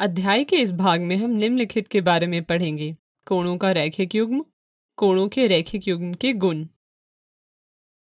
अध्याय के इस भाग में हम निम्नलिखित के बारे में पढ़ेंगे कोणों का रैखिक युग्म कोणों के रैखिक युग्म के गुण